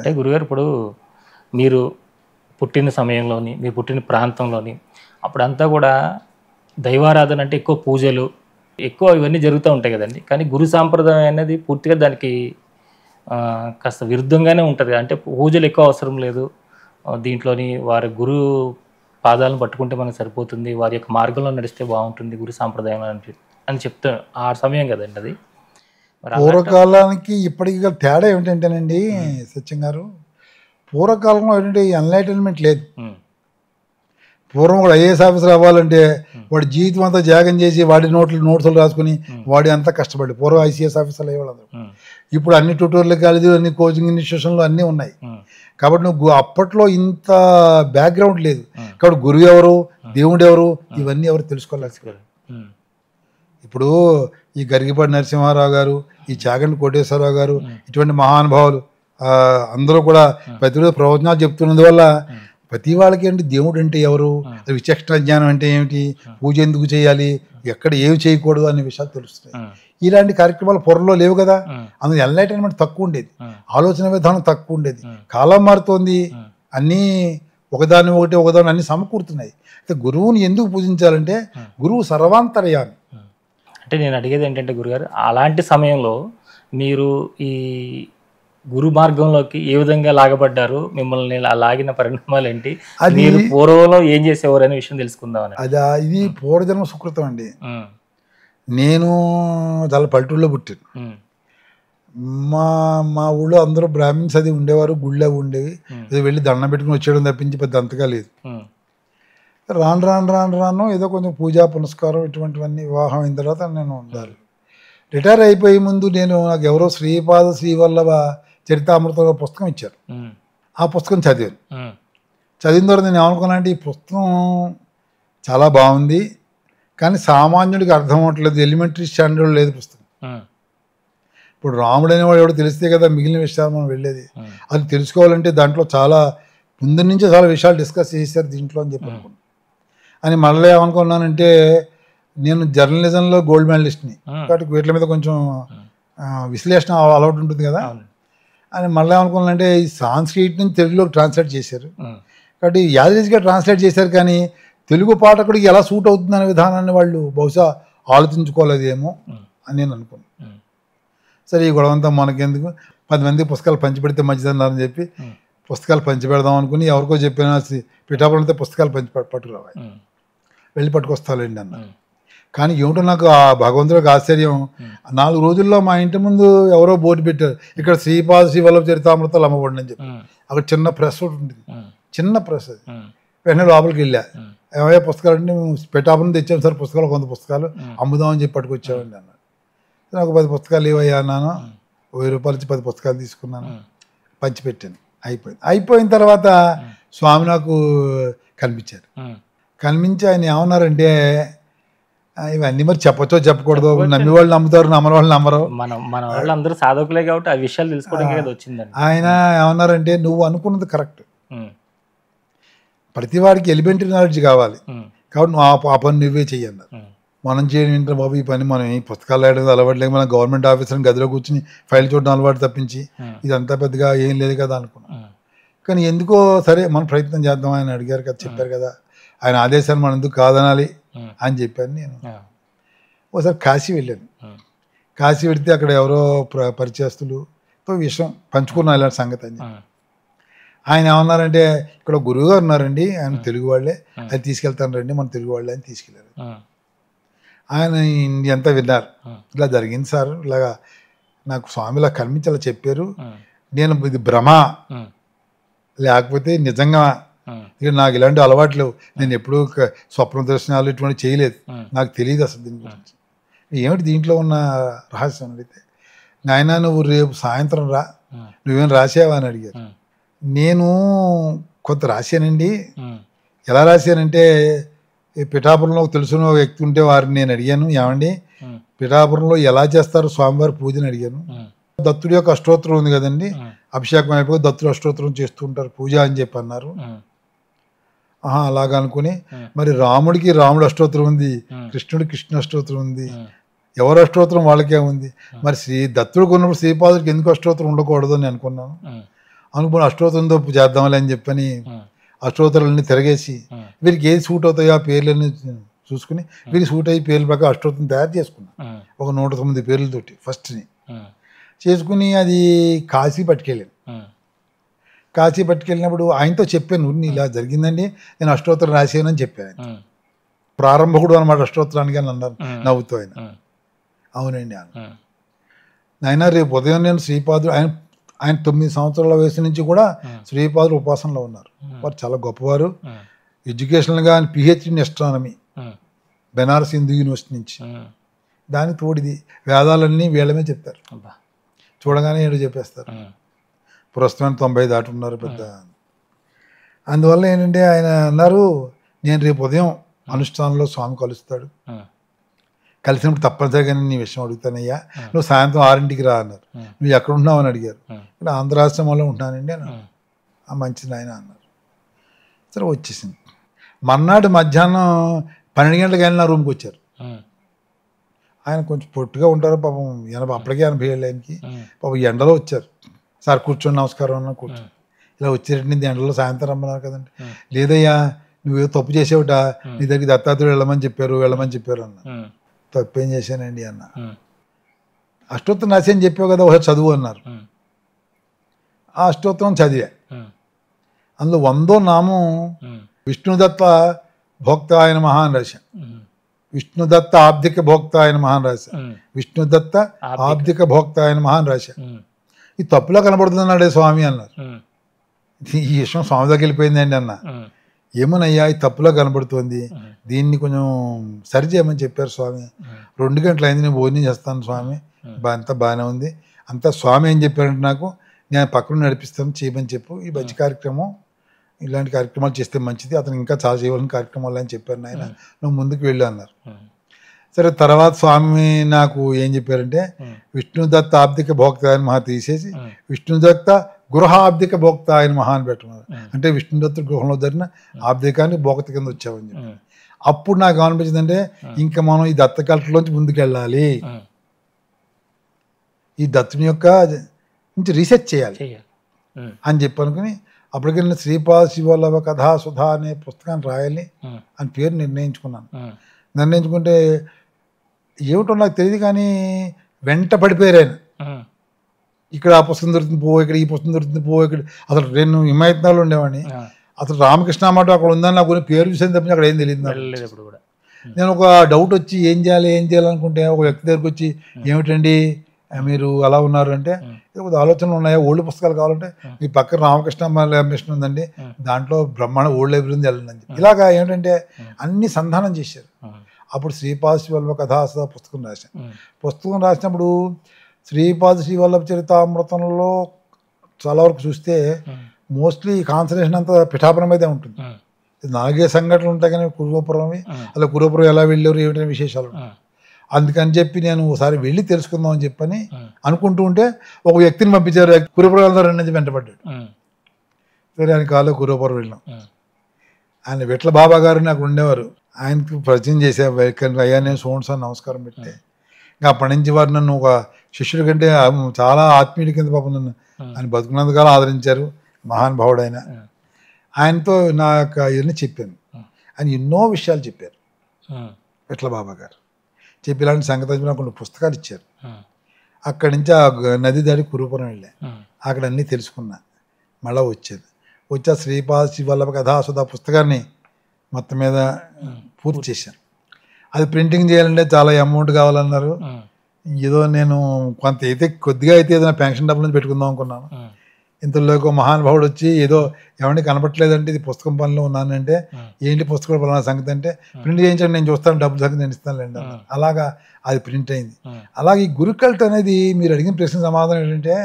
అంటే గురుగారు ఇప్పుడు మీరు పుట్టిన సమయంలోని మీ పుట్టిన ప్రాంతంలోని అప్పుడంతా కూడా దైవారాధన అంటే ఎక్కువ పూజలు ఎక్కువ ఇవన్నీ జరుగుతూ ఉంటాయి కదండి కానీ గురు సాంప్రదాయం అనేది పూర్తిగా దానికి కాస్త విరుద్ధంగానే ఉంటుంది అంటే పూజలు ఎక్కువ అవసరం లేదు దీంట్లోని వారి గురు పాదాలను పట్టుకుంటే మనకు సరిపోతుంది వారి యొక్క మార్గంలో నడిస్తే బాగుంటుంది గురు సాంప్రదాయం అని అని చెప్తా ఆ సమయం కదండి అది పూర్వకాలానికి ఇప్పటికి తేడా ఏమిటంటేనండి సత్యం గారు పూర్వకాలంలో ఏంటంటే ఎన్లైటన్మెంట్ లేదు పూర్వం కూడా ఐఏఎస్ ఆఫీసర్ అవ్వాలంటే వాడి జీవితం అంతా జాగం చేసి వాడి నోట్లు నోట్సులు రాసుకుని వాడి అంతా కష్టపడి పూర్వం ఐసీఎస్ ఆఫీసర్లు అయ్యేవాళ్ళు ఇప్పుడు అన్ని ట్యూటోరియల్ కాలేజీలు అన్ని కోచింగ్ ఇన్స్టిట్యూషన్లు అన్నీ ఉన్నాయి కాబట్టి నువ్వు అప్పట్లో ఇంత బ్యాక్గ్రౌండ్ లేదు కాబట్టి గురువు ఎవరు దేవుడు ఎవరు ఇవన్నీ ఎవరు తెలుసుకోవాలి ఇప్పుడు ఈ గరిగిపాటి నరసింహారావు గారు ఈ చాగంటి కోటేశ్వరరావు గారు ఇటువంటి మహానుభావులు అందరూ కూడా ప్రతి రోజు ప్రవచనాలు చెప్తున్నందువల్ల ప్రతి వాళ్ళకి ఏంటి దేవుడు అంటే ఎవరు విచక్షణ జ్ఞానం అంటే ఏమిటి పూజ ఎందుకు చేయాలి ఎక్కడ ఏమి చేయకూడదు అనే విషయాలు తెలుస్తున్నాయి ఇలాంటి కార్యక్రమాలు పొరలో లేవు కదా అందులో ఎన్లైటైన్మెంట్ తక్కువ ఉండేది ఆలోచన విధానం తక్కువ ఉండేది కాలం మారుతోంది అన్నీ ఒకదాని ఒకటి ఒకదాని అన్ని సమకూరుతున్నాయి అయితే గురువుని ఎందుకు పూజించాలంటే గురువు సర్వాంతర్యాన్ని అంటే నేను అడిగేది ఏంటంటే గురుగారు అలాంటి సమయంలో మీరు ఈ గురు మార్గంలోకి ఏ విధంగా లాగబడ్డారు మిమ్మల్ని లాగిన పరిణామాలు ఏంటి మీరు పూర్వంలో ఏం చేసేవారు అనే విషయం తెలుసుకుందాం అది ఇది పూర్వజన్మ సుకృతం అండి నేను చాలా పల్లెటూరులో పుట్టాను మా మా ఊళ్ళో అందరూ బ్రాహ్మిన్స్ అది ఉండేవారు గుళ్ళవి ఉండేవి వెళ్ళి దండం పెట్టుకుని వచ్చేయడం తప్పించి పెద్ద అంతగా లేదు రాను రాను రాను రాను ఏదో కొంచెం పూజా పునస్కారం ఇటువంటివన్నీ వివాహం అయిన తర్వాత నేను ఉండాలి రిటైర్ అయిపోయే ముందు నేను నాకు ఎవరో శ్రీపాద శ్రీవల్లభ చరితామృతంలో పుస్తకం ఇచ్చారు ఆ పుస్తకం చదివాను చదివిన తర్వాత నేను ఏమనుకున్నా అంటే ఈ పుస్తకం చాలా బాగుంది కానీ సామాన్యుడికి అర్థం అవ్వట్లేదు ఎలిమెంటరీ స్టాండర్డ్ లేదు పుస్తకం ఇప్పుడు రాముడు అనేవాడు ఎవడో తెలిస్తే కదా మిగిలిన విషయాలు మనం వెళ్ళేది అది తెలుసుకోవాలంటే దాంట్లో చాలా ముందు నుంచే చాలా విషయాలు డిస్కస్ చేశారు దీంట్లో అని చెప్పి అనుకున్నాను అని మళ్ళీ ఏమనుకున్నానంటే నేను జర్నలిజంలో గోల్డ్ మెడలిస్ట్ని కాబట్టి వీటి మీద కొంచెం విశ్లేషణ అలవాటు ఉంటుంది కదా అని మళ్ళీ ఏమనుకున్నానంటే ఈ సాంస్క్రిట్ నుంచి తెలుగులోకి ట్రాన్స్లేట్ చేశారు కాబట్టి యాదరీజ్గా ట్రాన్స్లేట్ చేశారు కానీ తెలుగు పాఠకుడికి ఎలా సూట్ అవుతుంది అనే విధానాన్ని వాళ్ళు బహుశా ఆలోచించుకోలేదేమో అని నేను అనుకున్నాను సరే ఈ గొడవ అంతా మనకెందుకు పది మంది పుస్తకాలు పంచిపెడితే మంచిదన్నారని చెప్పి పుస్తకాలు పంచిపెడదాం అనుకుని ఎవరికో చెప్పిన పిఠాపురంతో పుస్తకాలు పంచి పట్టుకురావాలి వెళ్ళి పట్టుకొస్తాలండి అన్న కానీ ఏమిటో నాకు ఆ భగవంతుడికి ఆశ్చర్యం నాలుగు రోజుల్లో మా ఇంటి ముందు ఎవరో బోర్డు పెట్టారు ఇక్కడ శ్రీపాద శ్రీవల్లభ చరితామృతాలు అమ్మబడి అని చెప్పి అక్కడ చిన్న ప్రెస్ ఒకటి ఉంటుంది చిన్న ప్రెస్ అది వెంటనే లోపలికి వెళ్ళా ఏమయ్యా పుస్తకాలు అంటే మేము పెట్టాపని తెచ్చాము సార్ పుస్తకాలు కొంత పుస్తకాలు అమ్ముదామని చెప్పి పట్టుకొచ్చామండి అన్న నాకు పది పుస్తకాలు ఏవయ్యా అన్నాను వెయ్యి రూపాయలు ఇచ్చి పది పుస్తకాలు తీసుకున్నాను పంచిపెట్టాను అయిపోయింది అయిపోయిన తర్వాత స్వామి నాకు కనిపించారు కనిపించి ఆయన ఏమన్నారంటే ఇవన్నీ మరి చెప్పచ్చో చెప్పకూడదు నమ్మి వాళ్ళు నమ్ముతారు నమ్మని వాళ్ళు నమ్మరు మనం మన వాళ్ళు అందరూ సాధకులే కాబట్టి ఆ విషయాలు తెలుసుకోవడానికి వచ్చిందండి ఆయన ఏమన్నారంటే నువ్వు అనుకున్నది కరెక్ట్ ప్రతి వాడికి ఎలిమెంటరీ నాలెడ్జ్ కావాలి కాబట్టి నువ్వు ఆ పని నువ్వే చెయ్యన్నారు మనం చేయడం ఏంటంటే బాబు ఈ పని మనం ఈ పుస్తకాలు రాయడం అలవాటు లేక మనం గవర్నమెంట్ ఆఫీసర్ని గదిలో కూర్చుని ఫైల్ చూడడం అలవాటు తప్పించి ఇదంతా పెద్దగా ఏం లేదు కదా అనుకున్నాం కానీ ఎందుకో సరే మనం ప్రయత్నం చేద్దాం ఆయన అడిగారు కదా చెప్పారు కదా ఆయన ఆదేశాన్ని మనం ఎందుకు కాదనాలి అని చెప్పాను నేను ఒకసారి కాశీ వెళ్ళాను కాశీ వెళితే అక్కడ ఎవరో పరిచయస్తులుతో విషయం పంచుకున్నాను ఇలాంటి సంగతి అని ఆయన ఏమన్నారంటే ఇక్కడ గురువుగారు ఉన్నారండి ఆయన తెలుగు వాళ్ళే అది తీసుకెళ్తాను రండి మన తెలుగు వాళ్ళే అని తీసుకెళ్ళారు ఆయన ఇంతా విన్నారు ఇలా జరిగింది సార్ ఇలాగా నాకు స్వామిలా కనిపించేలా చెప్పారు నేను ఇది భ్రమ లేకపోతే నిజంగా నాకు ఇలాంటి అలవాట్లు నేను ఎప్పుడూ స్వప్న దర్శనాలు ఇటువంటి చేయలేదు నాకు తెలియదు అసలు దీని గురించి ఏమిటి దీంట్లో ఉన్న రహస్యం అడిగితే నాయన నువ్వు రేపు సాయంత్రం రా నువ్వేం రాసావా అని అడిగారు నేను కొంత రాశానండి ఎలా రాశానంటే పిఠాపురంలో తెలిసిన వ్యక్తి ఉంటే వారిని నేను అడిగాను ఏమండి పిఠాపురంలో ఎలా చేస్తారు స్వామివారి పూజని అడిగాను దత్తుడి యొక్క అష్టోత్తరం ఉంది కదండి అభిషేకం అయిపోయి దత్తుడు అష్టోత్తరం చేస్తూ ఉంటారు పూజ అని చెప్పి అన్నారు ఆహా అలాగా అనుకుని మరి రాముడికి రాముడు అష్టోత్తరం ఉంది కృష్ణుడు కృష్ణ అష్టోత్తరం ఉంది ఎవరు అష్టోత్తరం వాళ్ళకే ఉంది మరి శ్రీ దత్తుడు కొన్నప్పుడు శ్రీపాదుడికి ఎందుకు అష్టోత్తరం ఉండకూడదు అని అనుకున్నాను అనుకుని అష్టోత్తరంతో చేద్దాంలే అని చెప్పని అష్టోత్తరాలన్నీ తిరగేసి వీరికి ఏది సూట్ అవుతాయో ఆ పేర్లన్నీ చూసుకుని వీరికి సూట్ అయ్యి పేర్ల ప్రకారం అష్టోత్తరం తయారు చేసుకున్నాను ఒక నూట తొమ్మిది పేర్లతోటి ఫస్ట్ని చేసుకుని అది కాశీ పట్టుకెళ్ళాను కాశీ పట్టుకెళ్ళినప్పుడు ఆయనతో చెప్పాను ఉన్ని ఇలా జరిగిందండి నేను అష్టోత్తరం రాసేయనని చెప్పాను ప్రారంభకుడు అనమాట అష్టోత్తరానికి అని అన్నారు నవ్వుతూ ఆయన అవునండి ఆయన నాయన రేపు ఉదయం నేను శ్రీపాదుడు ఆయన ఆయన తొమ్మిది సంవత్సరాల వయసు నుంచి కూడా శ్రీపాదులు ఉపాసనలో ఉన్నారు వారు చాలా గొప్పవారు ఎడ్యుకేషనల్గా ఆయన PhD in astronomy Banaras Hindu university నుంచి దానికి తోడిది వేదాలన్నీ వీళ్ళమే చెప్తారు చూడగానే ఏడు చెప్పేస్తారు ప్రస్తుతం తొంభై దాటున్నారు పెద్ద అందువల్ల ఏంటంటే ఆయన అన్నారు నేను రేపు ఉదయం అనుష్ఠానంలో స్వామి కలుస్తాడు కలిసినప్పుడు తప్పనిసరిగా నేను నీ విషయం అడుగుతానయ్యా నువ్వు సాయంత్రం ఆరింటికి రా అన్నారు నువ్వు ఎక్కడ ఉన్నావు అని అడిగారు ఇక్కడ ఆంధ్రాశ్రమంలో ఉంటున్నానండి అని ఆ మంచిది ఆయన అన్నారు సరే వచ్చేసింది మర్నాడు మధ్యాహ్నం పన్నెండు గంటలకు ఆయన నా రూమ్కి వచ్చారు ఆయన కొంచెం పొట్టుగా ఉంటారు పాపం ఎనభై అప్పటికే ఎనభై ఏళ్ళు ఆయనకి పాపం ఎండలో వచ్చారు సార్ కూర్చొని నమస్కారం అన్న కూర్చొని ఇలా వచ్చేటండి ఎండలో సాయంత్రం రమ్మన్నారు కదండి లేదయ్యా నువ్వేదో తప్పు చేసేవిట నీ దగ్గర దత్తాత్రుడు వెళ్ళమని చెప్పారు వెళ్ళమని చెప్పారు అన్న తప్పేం చేశానండి అన్న అష్టోత్తరం రాసి అని చెప్పావు కదా ఒకసారి చదువు అన్నారు ఆ అష్టోత్తరం చదివా అందులో వందో నామం విష్ణుదత్త భోక్త ఆయన మహాన్ రాశా విష్ణుదత్త ఆర్థిక భోక్త ఆయన మహాన్ రాశా విష్ణుదత్త ఆర్థిక భోక్త ఆయన మహాన్ రాశా ఈ తప్పులా కనబడుతుంది అన్నాడే స్వామి అన్నారు ఈ విషయం స్వామి దగ్గర వెళ్ళిపోయిందండి అన్న ఏమనయ్యా ఈ తప్పులా కనబడుతుంది దీన్ని కొంచెం సరి చేయమని చెప్పారు స్వామి రెండు గంటల అయింది నేను భోజనం చేస్తాను స్వామి అంతా బాగానే ఉంది అంతా స్వామి ఏం చెప్పారంటే నాకు నేను పక్కన నడిపిస్తాను చేయమని చెప్పు ఈ మంచి కార్యక్రమం ఇలాంటి కార్యక్రమాలు చేస్తే మంచిది అతను ఇంకా చాలా చేయవలసిన కార్యక్రమాలు అని చెప్పాను ఆయన నువ్వు ముందుకు వెళ్ళు అన్నారు సరే తర్వాత స్వామి నాకు ఏం చెప్పారంటే విష్ణుదత్త ఆర్థిక భోక్త ఆయన మహా తీసేసి విష్ణుదత్త గృహ ఆబ్దిక భోక్త ఆయన మహా అని పెట్టమన్నారు అంటే విష్ణుదత్త గృహంలో జరిగిన ఆర్థికాన్ని భోక్త కింద వచ్చామని చెప్పి అప్పుడు నాకు అంటే ఇంకా మనం ఈ దత్త కల్టలోంచి ముందుకెళ్ళాలి ఈ దత్తుని యొక్క నుంచి రీసెర్చ్ చేయాలి అని చెప్పి అనుకుని అప్పటికి నేను శ్రీపాద శివోల్లవ కథా సుధా అనే పుస్తకాన్ని రాయాలి అని పేరు నిర్ణయించుకున్నాను నిర్ణయించుకుంటే ఏమిటో నాకు తెలియదు కానీ వెంట పడిపోయారు ఇక్కడ ఆ పుస్తకం దొరుకుతుంది పో ఇక్కడ ఈ పుస్తకం దొరుకుతుంది పో ఇక్కడ అసలు నేను హిమాయత్నాలు ఉండేవాడిని అసలు రామకృష్ణ మాట అక్కడ ఉందని నాకు పేరు చూసాను తప్పించి అక్కడ ఏం తెలియదు నాకు నేను ఒక డౌట్ వచ్చి ఏం చేయాలి ఏం చేయాలనుకుంటే ఒక వ్యక్తి దగ్గరికి వచ్చి ఏమిటండి మీరు అలా ఉన్నారు అంటే కొద్ది ఆలోచనలు ఉన్నాయా ఓల్డ్ పుస్తకాలు కావాలంటే మీ పక్కన రామకృష్ణ మిషన్ ఉందండి దాంట్లో బ్రహ్మాండ ఓల్డ్ లైబ్రరీ ఉంది వెళ్ళండి ఇలాగా ఏమిటంటే అన్ని సంధానం చేశారు అప్పుడు శ్రీపాద శ్రీవల్లభ కథాస పుస్తకం రాసాను పుస్తకం రాసినప్పుడు శ్రీపాద శ్రీవల్లభ చరితామృతంలో చాలా వరకు చూస్తే మోస్ట్లీ కాన్సన్ట్రేషన్ అంతా పిఠాపురం మీదే ఉంటుంది నాలుగే సంఘటనలు ఉంటాయి కానీ కురుగోపురం అలా కురుగోపురం ఎలా వెళ్ళారు ఏమిటనే విశేషాలు అందుకని చెప్పి నేను ఒకసారి వెళ్ళి తెలుసుకుందాం అని చెప్పని అనుకుంటూ ఉంటే ఒక వ్యక్తిని పంపించారు కురుపురం వెళ్దాం రెండు వెంటబడ్డాడు సరే ఆయన కాలో కురుగోపురం వెళ్ళాం ఆయన విట్ల బాబా గారు నాకు ఉండేవారు ఆయనకు పరిచయం చేసే వైఖరి అయ్యా నేను సోన్ సార్ నమస్కారం పెట్టే ఇంకా అప్పటి నుంచి వారు నన్ను ఒక శిష్యుడి కంటే చాలా ఆత్మీయుడి కింద పాపం నన్ను ఆయన బతుకున్నందుకాలం ఆదరించారు మహానుభావుడైన ఆయనతో నా యొక్క ఇవన్నీ చెప్పాను ఆయన ఎన్నో విషయాలు చెప్పారు విట్ల బాబా గారు చెప్పి ఇలాంటి సంగతి నాకు కొన్ని పుస్తకాలు ఇచ్చారు అక్కడి నుంచి ఆ నది దాడి కురుపురం వెళ్ళే అక్కడ అన్నీ తెలుసుకున్నా మళ్ళీ వచ్చేది వచ్చా శ్రీపాద శివల్లభ కథా సుధా పుస్తకాన్ని మొత్తం మీద పూర్తి చేశాను అది ప్రింటింగ్ చేయాలంటే చాలా అమౌంట్ కావాలన్నారు ఏదో నేను కొంత అయితే కొద్దిగా అయితే ఏదైనా పెన్షన్ డబ్బులు నుంచి పెట్టుకుందాం అనుకున్నాను ఇంతలోకి మహానుభావుడు వచ్చి ఏదో ఎవరిని కనపట్లేదంటే ఇది పుస్తకం పనిలో ఉన్నానంటే ఏంటి పుస్తకం పనుల సంగతి అంటే ప్రింట్ చేయించండి నేను చూస్తాను డబ్బులు సంగతి నేను లేండి అలాగా అది ప్రింట్ అయింది అలాగే ఈ గురు అనేది మీరు అడిగిన ప్రశ్న సమాధానం ఏంటంటే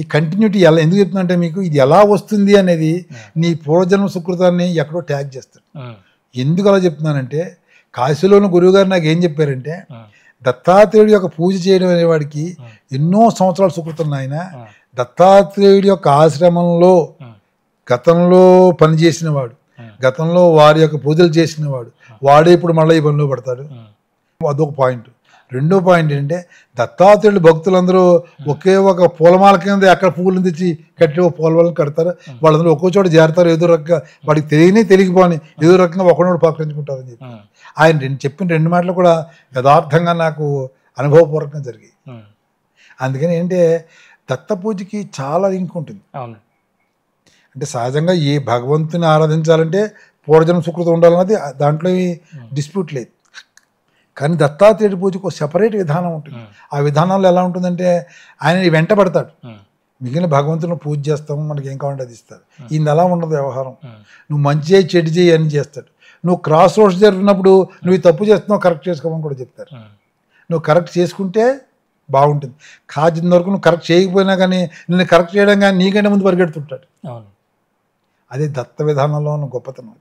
ఈ కంటిన్యూటీ ఎలా ఎందుకు చెప్తున్నా అంటే మీకు ఇది ఎలా వస్తుంది అనేది నీ పూర్వజన్మ సుకృతాన్ని ఎక్కడో ట్యాగ్ చేస్తాడు ఎందుకు అలా చెప్తున్నానంటే కాశీలోని గురువుగారు నాకు ఏం చెప్పారంటే దత్తాత్రేయుడి యొక్క పూజ చేయడం అనేవాడికి ఎన్నో సంవత్సరాలు సుకృతం ఆయన దత్తాత్రేయుడి యొక్క ఆశ్రమంలో గతంలో పనిచేసిన వాడు గతంలో వారి యొక్క పూజలు చేసిన వాడు వాడే ఇప్పుడు మళ్ళీ ఈ పనిలో పడతాడు అదొక పాయింట్ రెండో పాయింట్ ఏంటంటే దత్తాత్రేయుడు భక్తులందరూ ఒకే ఒక పూలమాల కింద ఎక్కడ పూలు తెచ్చి కట్టి ఒక పూలమాలను కడతారు వాళ్ళందరూ ఒక్కో చోట చేరతారు ఏదో రకంగా వాడికి తెలియని తెలియకపోని ఏదో రకంగా ఒకనోడు పలకరించుకుంటారని చెప్పి ఆయన రెండు చెప్పిన రెండు మాటలు కూడా యథార్థంగా నాకు అనుభవపూర్వకంగా జరిగాయి అందుకని ఏంటంటే పూజకి చాలా లింక్ ఉంటుంది అంటే సహజంగా ఏ భగవంతుని ఆరాధించాలంటే పూర్వజన్మ సుకృతం ఉండాలన్నది దాంట్లో డిస్ప్యూట్ లేదు కానీ దత్తాత్రేయుడి పూజకు సెపరేట్ విధానం ఉంటుంది ఆ విధానంలో ఎలా ఉంటుందంటే ఆయన వెంట పడతాడు మిగిలిన భగవంతుని పూజ చేస్తాము మనకి ఏం కావాలంటే అది ఇస్తారు ఈయన ఎలా ఉండదు వ్యవహారం నువ్వు మంచి చేయి చెడు చేయి అని చేస్తాడు నువ్వు క్రాస్ రోడ్స్ జరిగినప్పుడు నువ్వు తప్పు చేస్తున్నావు కరెక్ట్ చేసుకోమని కూడా చెప్తారు నువ్వు కరెక్ట్ చేసుకుంటే బాగుంటుంది కాజిన వరకు నువ్వు కరెక్ట్ చేయకపోయినా కానీ నిన్ను కరెక్ట్ చేయడం కానీ నీకంటే ముందు పరిగెడుతుంటాడు అదే దత్త విధానంలో ఉన్న గొప్పతనం